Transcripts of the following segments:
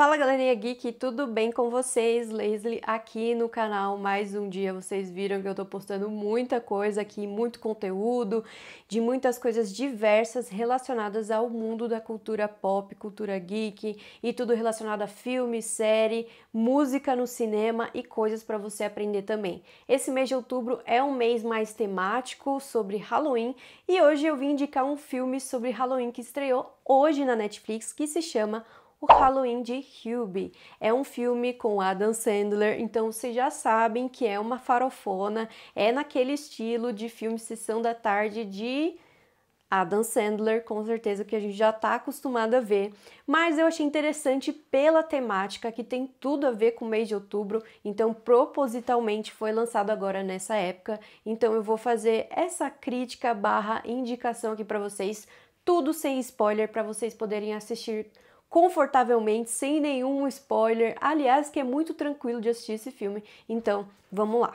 Fala galerinha geek, tudo bem com vocês? Leslie aqui no canal mais um dia. Vocês viram que eu tô postando muita coisa aqui, muito conteúdo, de muitas coisas diversas relacionadas ao mundo da cultura pop, cultura geek e tudo relacionado a filme, série, música no cinema e coisas para você aprender também. Esse mês de outubro é um mês mais temático sobre Halloween e hoje eu vim indicar um filme sobre Halloween que estreou hoje na Netflix que se chama o Halloween de Hubie. É um filme com Adam Sandler, então vocês já sabem que é uma farofona, é naquele estilo de filme Sessão da Tarde de Adam Sandler, com certeza que a gente já está acostumado a ver, mas eu achei interessante pela temática que tem tudo a ver com o mês de outubro, então propositalmente foi lançado agora nessa época, então eu vou fazer essa crítica barra indicação aqui para vocês, tudo sem spoiler para vocês poderem assistir confortavelmente, sem nenhum spoiler. Aliás, que é muito tranquilo de assistir esse filme. Então, vamos lá.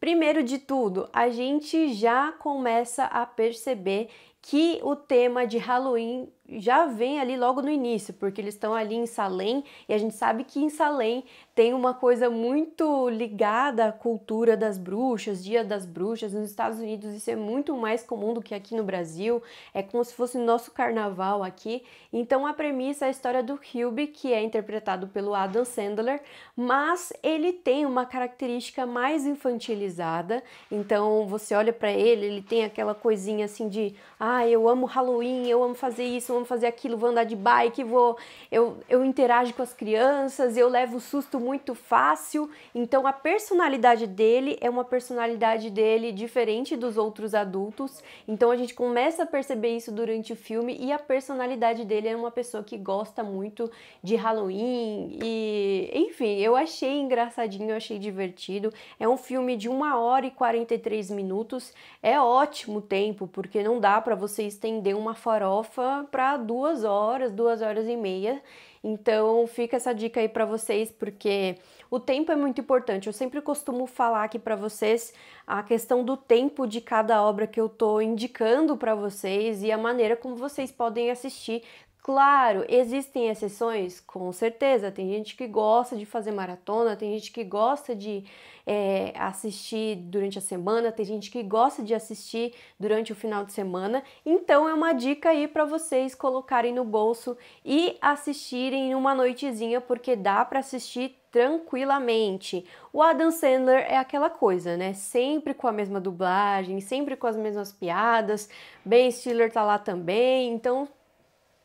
Primeiro de tudo, a gente já começa a perceber que o tema de Halloween já vem ali logo no início, porque eles estão ali em Salem e a gente sabe que em Salem tem uma coisa muito ligada à cultura das bruxas, Dia das Bruxas. Nos Estados Unidos isso é muito mais comum do que aqui no Brasil, é como se fosse nosso carnaval aqui. Então a premissa é a história do Hilde que é interpretado pelo Adam Sandler, mas ele tem uma característica mais infantilizada. Então você olha para ele, ele tem aquela coisinha assim de: "Ah, eu amo Halloween, eu amo fazer isso, vamos fazer aquilo, vou andar de bike, vou eu, eu interajo com as crianças, eu levo susto muito fácil. Então a personalidade dele é uma personalidade dele diferente dos outros adultos. Então a gente começa a perceber isso durante o filme e a personalidade dele é uma pessoa que gosta muito de Halloween e enfim, eu achei engraçadinho, eu achei divertido. É um filme de 1 hora e 43 minutos. É ótimo tempo, porque não dá para você estender uma farofa para duas horas, duas horas e meia. Então fica essa dica aí para vocês, porque o tempo é muito importante. Eu sempre costumo falar aqui para vocês a questão do tempo de cada obra que eu tô indicando para vocês e a maneira como vocês podem assistir Claro, existem exceções, com certeza. Tem gente que gosta de fazer maratona, tem gente que gosta de é, assistir durante a semana, tem gente que gosta de assistir durante o final de semana. Então, é uma dica aí para vocês colocarem no bolso e assistirem uma noitezinha, porque dá para assistir tranquilamente. O Adam Sandler é aquela coisa, né? Sempre com a mesma dublagem, sempre com as mesmas piadas. Ben Stiller tá lá também, então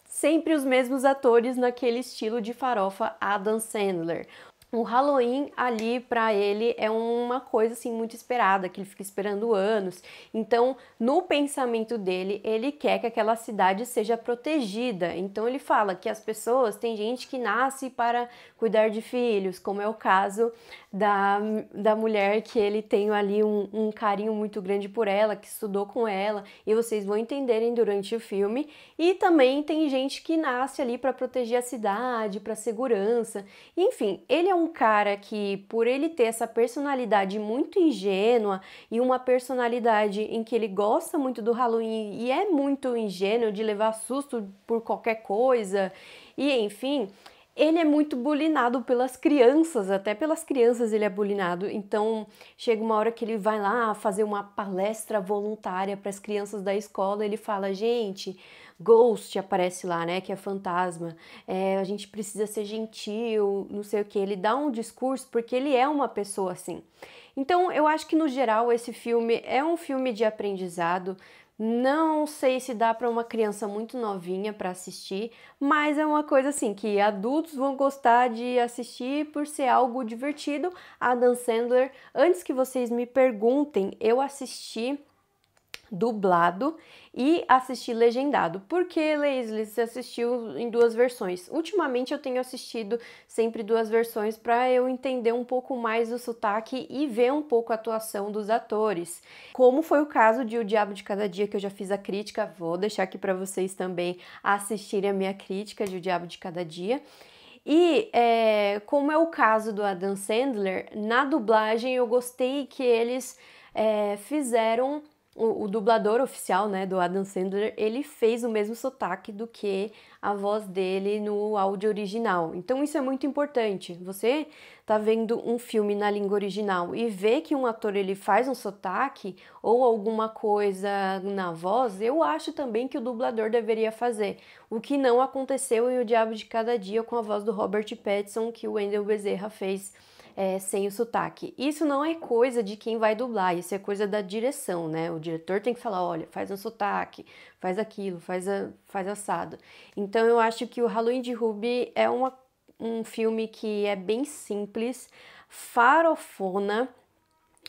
sempre os mesmos atores naquele estilo de farofa Adam Sandler. O Halloween ali para ele é uma coisa assim muito esperada, que ele fica esperando anos. Então, no pensamento dele, ele quer que aquela cidade seja protegida. Então ele fala que as pessoas, tem gente que nasce para cuidar de filhos, como é o caso da, da mulher que ele tem ali um, um carinho muito grande por ela, que estudou com ela, e vocês vão entenderem durante o filme. E também tem gente que nasce ali para proteger a cidade, para segurança. Enfim, ele é um um cara que, por ele ter essa personalidade muito ingênua e uma personalidade em que ele gosta muito do Halloween e é muito ingênuo de levar susto por qualquer coisa e enfim, ele é muito bulinado pelas crianças, até pelas crianças ele é bulinado. Então chega uma hora que ele vai lá fazer uma palestra voluntária para as crianças da escola, ele fala: "Gente, Ghost aparece lá, né? Que é fantasma. É, a gente precisa ser gentil, não sei o que. Ele dá um discurso porque ele é uma pessoa assim. Então, eu acho que no geral esse filme é um filme de aprendizado. Não sei se dá para uma criança muito novinha para assistir, mas é uma coisa assim que adultos vão gostar de assistir por ser algo divertido. Adam Sandler, antes que vocês me perguntem, eu assisti dublado e assisti legendado. Porque, Leslie, você assistiu em duas versões. Ultimamente eu tenho assistido sempre duas versões para eu entender um pouco mais o sotaque e ver um pouco a atuação dos atores. Como foi o caso de O Diabo de Cada Dia, que eu já fiz a crítica, vou deixar aqui para vocês também assistirem a minha crítica de O Diabo de Cada Dia. E é, como é o caso do Adam Sandler, na dublagem eu gostei que eles é, fizeram o, o, dublador oficial, né, do Adam Sandler, ele fez o mesmo sotaque do que a voz dele no áudio original. Então isso é muito importante. Você tá vendo um filme na língua original e vê que um ator ele faz um sotaque ou alguma coisa na voz, eu acho também que o dublador deveria fazer. O que não aconteceu em O Diabo de Cada Dia com a voz do Robert Pattinson que o Wendell Bezerra fez é, sem o sotaque. Isso não é coisa de quem vai dublar, isso é coisa da direção, né? O diretor tem que falar, olha, faz um sotaque, faz aquilo, faz, a, faz assado. Então eu acho que o Halloween de Ruby é uma, um filme que é bem simples, farofona,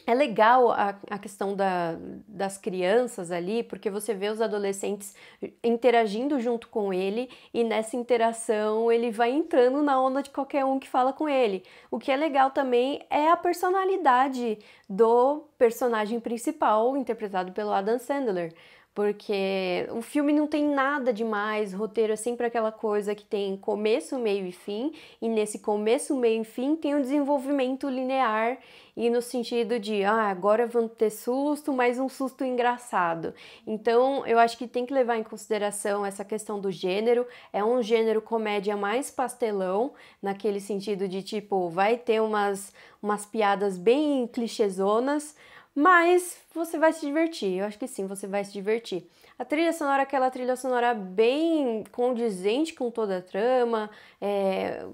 é legal a, a questão da, das crianças ali, porque você vê os adolescentes interagindo junto com ele e nessa interação ele vai entrando na onda de qualquer um que fala com ele. O que é legal também é a personalidade do personagem principal, interpretado pelo Adam Sandler porque o filme não tem nada demais, roteiro é sempre aquela coisa que tem começo, meio e fim, e nesse começo, meio e fim tem um desenvolvimento linear e no sentido de, ah, agora vão ter susto, mas um susto engraçado. Então, eu acho que tem que levar em consideração essa questão do gênero. É um gênero comédia mais pastelão, naquele sentido de tipo, vai ter umas umas piadas bem clichêzonas, mas você vai se divertir. Eu acho que sim, você vai se divertir. A trilha sonora, é aquela trilha sonora bem condizente com toda a trama, é,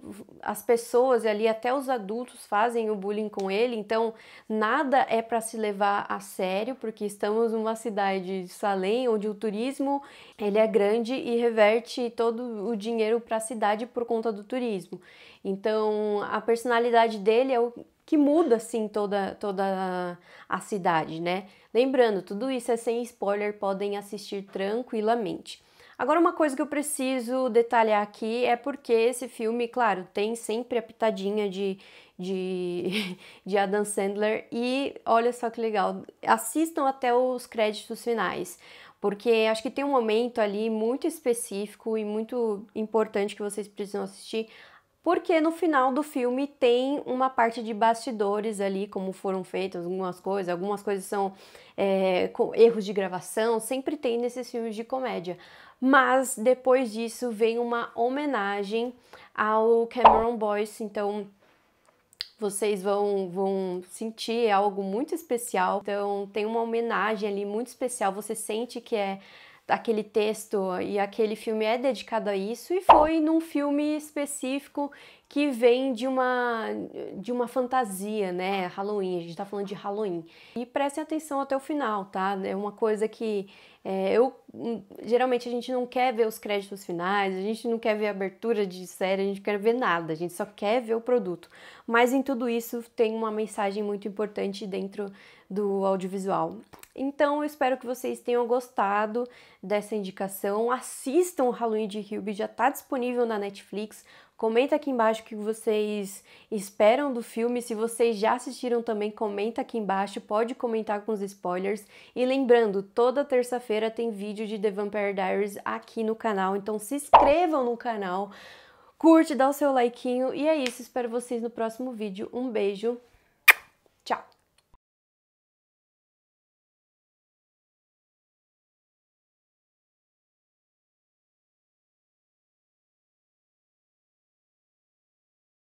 as pessoas ali, até os adultos fazem o bullying com ele, então nada é para se levar a sério, porque estamos numa cidade de Salem, onde o turismo ele é grande e reverte todo o dinheiro para a cidade por conta do turismo. Então a personalidade dele é o que muda assim toda toda a cidade, né? Lembrando, tudo isso é sem spoiler, podem assistir tranquilamente. Agora, uma coisa que eu preciso detalhar aqui é porque esse filme, claro, tem sempre a pitadinha de, de, de Adam Sandler. E olha só que legal, assistam até os créditos finais, porque acho que tem um momento ali muito específico e muito importante que vocês precisam assistir porque no final do filme tem uma parte de bastidores ali, como foram feitas algumas coisas, algumas coisas são é, erros de gravação, sempre tem nesses filmes de comédia. Mas depois disso vem uma homenagem ao Cameron Boyce, então vocês vão, vão sentir algo muito especial. Então tem uma homenagem ali muito especial, você sente que é aquele texto e aquele filme é dedicado a isso e foi num filme específico que vem de uma de uma fantasia, né? Halloween, a gente tá falando de Halloween. E prestem atenção até o final, tá? É uma coisa que é, eu hum, geralmente a gente não quer ver os créditos finais, a gente não quer ver a abertura de série, a gente não quer ver nada, a gente só quer ver o produto. Mas em tudo isso tem uma mensagem muito importante dentro do audiovisual. Então eu espero que vocês tenham gostado dessa indicação. Assistam o Halloween de Hilby, já está disponível na Netflix Comenta aqui embaixo o que vocês esperam do filme. Se vocês já assistiram também, comenta aqui embaixo. Pode comentar com os spoilers. E lembrando, toda terça-feira tem vídeo de The Vampire Diaries aqui no canal. Então se inscrevam no canal, curte, dá o seu like. E é isso, espero vocês no próximo vídeo. Um beijo!